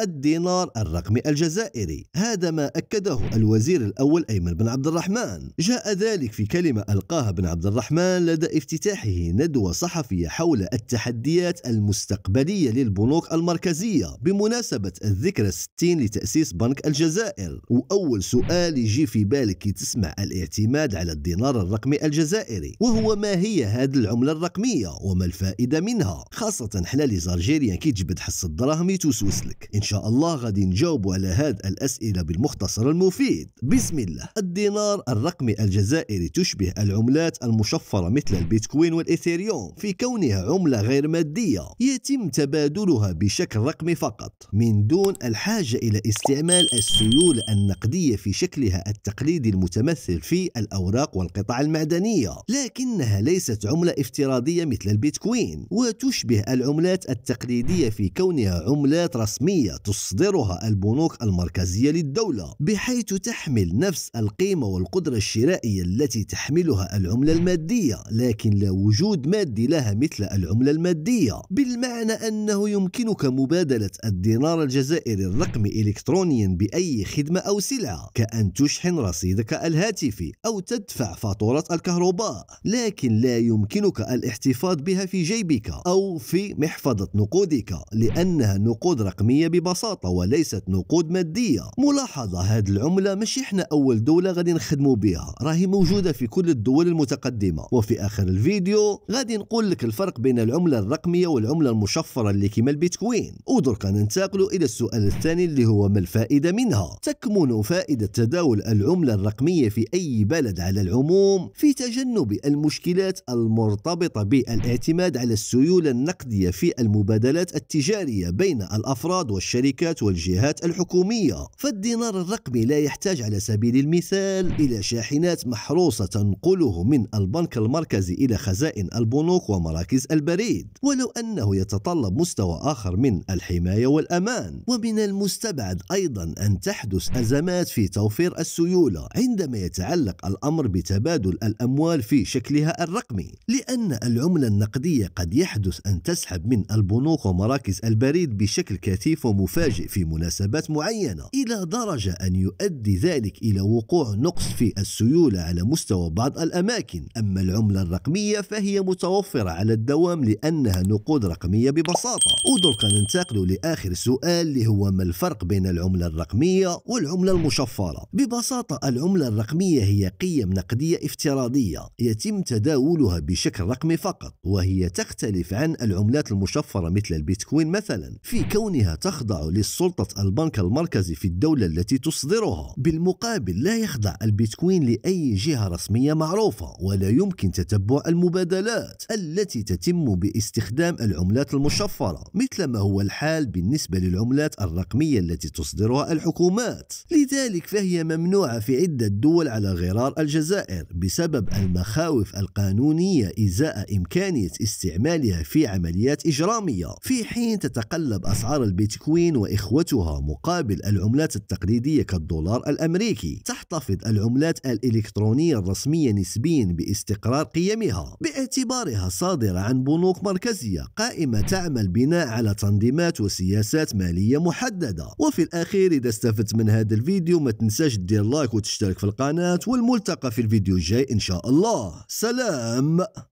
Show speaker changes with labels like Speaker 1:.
Speaker 1: الدينار الرقمي الجزائري هذا ما أكده الوزير الأول أيمن بن عبد الرحمن جاء ذلك في كلمة ألقاها بن عبد الرحمن لدى افتتاحه ندوة صحفية حول التحديات المستقبلية للبنوك المركزية بمناسبة الذكرى 60 لتأسيس بنك الجزائر وأول سؤال يجي في بالك كي تسمع الاعتماد على الدينار الرقمي الجزائري وهو ما هي هذه العملة الرقمية وما الفائدة منها خاصة حنا زارجيريا كي تجبد حص الدراهم يتوسوس لك إن شاء الله غادي نجاوبوا على هذا الأسئلة بالمختصر المفيد بسم الله الدينار الرقمي الجزائري تشبه العملات المشفرة مثل البيتكوين والإيثيريوم في كونها عملة غير مادية يتم تبادلها بشكل رقمي فقط من دون الحاجة إلى استعمال السيولة النقدية في شكلها التقليدي المتمثل في الأوراق والقطع المعدنية لكنها ليست عملة افتراضية مثل البيتكوين وتشبه العملات التقليدية في كونها عملات رسمية تصدرها البنوك المركزية للدولة بحيث تحمل نفس القيمة والقدرة الشرائية التي تحملها العملة المادية لكن لا وجود مادي لها مثل العملة المادية بالمعنى أنه يمكنك مبادلة الدينار الجزائري الرقمي إلكترونيا بأي خدمة أو سلعة كأن تشحن رصيدك الهاتفي أو تدفع فاتورة الكهرباء لكن لا يمكنك الاحتفاظ بها في جيبك أو في محفظة نقودك لأنها نقود رقمية ببساطه وليست نقود ماديه ملاحظه هذه العمله ماشي احنا اول دوله غادي نخدموا بها راهي موجوده في كل الدول المتقدمه وفي اخر الفيديو غادي نقول لك الفرق بين العمله الرقميه والعمله المشفره اللي كيما البيتكوين ودركا ننتقلوا الى السؤال الثاني اللي هو ما الفائده منها تكمن فائده تداول العمله الرقميه في اي بلد على العموم في تجنب المشكلات المرتبطه بالاعتماد على السيوله النقديه في المبادلات التجاريه بين الافراد والشركات الشركات والجهات الحكومية فالدينار الرقمي لا يحتاج على سبيل المثال إلى شاحنات محروسة تنقله من البنك المركزي إلى خزائن البنوك ومراكز البريد ولو أنه يتطلب مستوى آخر من الحماية والأمان ومن المستبعد أيضا أن تحدث أزمات في توفير السيولة عندما يتعلق الأمر بتبادل الأموال في شكلها الرقمي لأن العملة النقدية قد يحدث أن تسحب من البنوك ومراكز البريد بشكل كثيف ومباشر مفاجئ في مناسبات معينة إلى درجة أن يؤدي ذلك إلى وقوع نقص في السيولة على مستوى بعض الأماكن أما العملة الرقمية فهي متوفرة على الدوام لأنها نقود رقمية ببساطة ودركا ننتقل لآخر سؤال اللي هو ما الفرق بين العملة الرقمية والعملة المشفرة ببساطة العملة الرقمية هي قيم نقدية افتراضية يتم تداولها بشكل رقمي فقط وهي تختلف عن العملات المشفرة مثل البيتكوين مثلا في كونها تخضع للسلطة لسلطة البنك المركزي في الدولة التي تصدرها بالمقابل لا يخضع البيتكوين لأي جهة رسمية معروفة ولا يمكن تتبع المبادلات التي تتم باستخدام العملات المشفرة مثل ما هو الحال بالنسبة للعملات الرقمية التي تصدرها الحكومات لذلك فهي ممنوعة في عدة دول على غرار الجزائر بسبب المخاوف القانونية إزاء إمكانية استعمالها في عمليات إجرامية في حين تتقلب أسعار البيتكوين البيتكوين وإخوتها مقابل العملات التقليدية كالدولار الأمريكي تحتفظ العملات الإلكترونية الرسمية نسبيا باستقرار قيمها باعتبارها صادرة عن بنوك مركزية قائمة تعمل بناء على تنظيمات وسياسات مالية محددة وفي الأخير إذا استفدت من هذا الفيديو ما تنساش تدير لايك وتشترك في القناة والملتقى في الفيديو الجاي إن شاء الله سلام